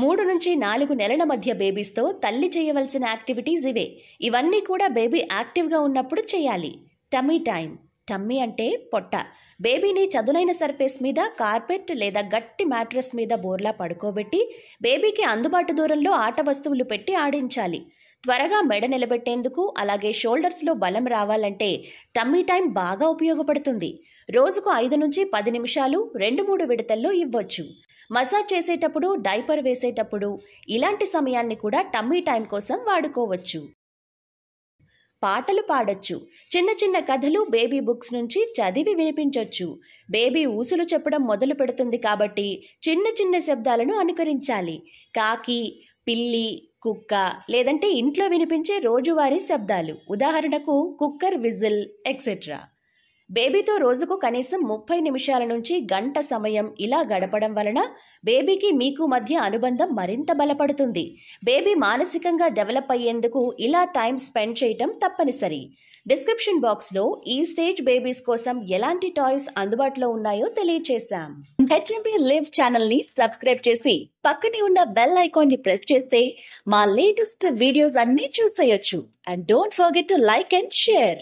మూడు నుంచి నాలుగు నెలల మధ్య బేబీస్తో తల్లి చేయవలసిన యాక్టివిటీస్ ఇవే ఇవన్నీ కూడా బేబీ యాక్టివ్గా ఉన్నప్పుడు చేయాలి టమ్మీ టైం టమ్మీ అంటే పొట్ట బేబీని చదునైన సర్ఫేస్ మీద కార్పెట్ లేదా గట్టి మ్యాట్రస్ మీద బోర్లా పడుకోబెట్టి బేబీకి అందుబాటు దూరంలో ఆట వస్తువులు పెట్టి ఆడించాలి త్వరగా మెడ నిలబెట్టేందుకు అలాగే షోల్డర్స్లో బలం రావాలంటే టమ్మీ టైం బాగా ఉపయోగపడుతుంది రోజుకు ఐదు నుంచి పది నిమిషాలు రెండు మూడు విడతల్లో ఇవ్వచ్చు మసాజ్ చేసేటప్పుడు డైపర్ వేసేటప్పుడు ఇలాంటి సమయాన్ని కూడా టమ్మీ టైం కోసం వాడుకోవచ్చు పాటలు పాడొచ్చు చిన్న చిన్న కథలు బేబీ బుక్స్ నుంచి చదివి వినిపించవచ్చు బేబీ ఊసులు చెప్పడం మొదలు పెడుతుంది కాబట్టి చిన్న చిన్న శబ్దాలను అనుకరించాలి కాకి పిల్లి కుక్క లేదంటే ఇంట్లో వినిపించే రోజువారీ శబ్దాలు ఉదాహరణకు కుక్కర్ విజిల్ ఎక్సెట్రా బేబీతో రోజుకు కనీసం ముప్పై నిమిషాల నుంచి గంట సమయం ఇలా గడపడం వలన బేబీకి మీకు మధ్య అనుబంధం మరింత బలపడుతుంది బేబీ మానసికంగా డెవలప్ అయ్యేందుకు ఇలా టైం స్పెండ్ చేయటం తప్పనిసరి డిస్క్రిప్షన్ బాక్స్లో ఈ స్టేజ్ బేబీస్ కోసం ఎలాంటి టాయ్స్ అందుబాటులో ఉన్నాయో తెలియజేశాం హెచ్ఎంపీ లివ్ ఛానల్ని సబ్స్క్రైబ్ చేసి పక్కనే ఉన్న బెల్ ఐకాన్ని ప్రెస్ చేస్తే మా లేటెస్ట్ వీడియోస్ అన్నీ చూసేయొచ్చు and don't forget to like and share